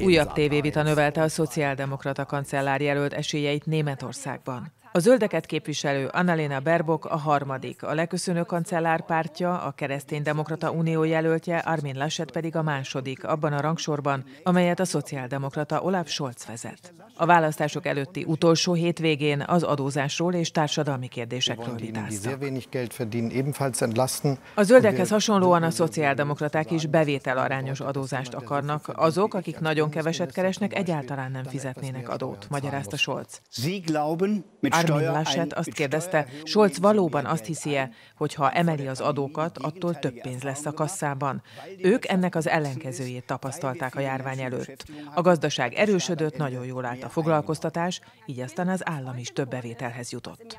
Újabb tévévita növelte a szociáldemokrata kancellár jelölt esélyeit Németországban. A zöldeket képviselő Annalena Berbok a harmadik, a leköszönő kancellár pártja, a kereszténydemokrata unió jelöltje Armin Laschet pedig a második, abban a rangsorban, amelyet a szociáldemokrata Olaf Scholz vezet. A választások előtti utolsó hétvégén az adózásról és társadalmi kérdésekről vitáztak. A zöldekhez hasonlóan a szociáldemokraták is bevételarányos adózást akarnak. Azok, akik nagyon keveset keresnek, egyáltalán nem fizetnének adót, magyarázta Scholz. Armin Laschet azt kérdezte, Scholz valóban azt hiszi-e, hogy ha emeli az adókat, attól több pénz lesz a kasszában. Ők ennek az ellenkezőjét tapasztalták a járvány előtt. A gazdaság erősödött, nagyon jól állt a foglalkoztatás, így aztán az állam is több bevételhez jutott.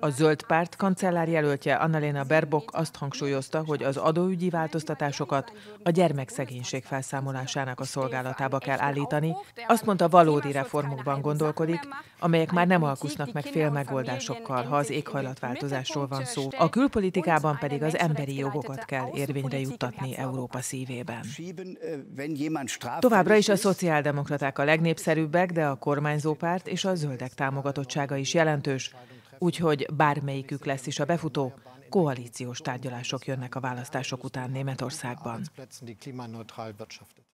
A zöld párt kancellárjelöltje Annalena Berbok azt hangsúlyozta, hogy az adóügyi változtatásokat a gyermekszegénység felszámolásának a szolgálatába kell állítani. Azt mondta, valódi reformokban gondolkodik, amelyek már nem alkusznak meg fél megoldásokkal, ha az éghajlatváltozásról van szó. A külpolitikában pedig az emberi jogokat kell érvényre juttatni Európa szívében. Továbbra is a szociáldemokraták a legnépszerűbbek, de a kormányzó párt és a zöldek támogatottsága is jelentős. Úgyhogy bármelyikük lesz is a befutó, koalíciós tárgyalások jönnek a választások után Németországban.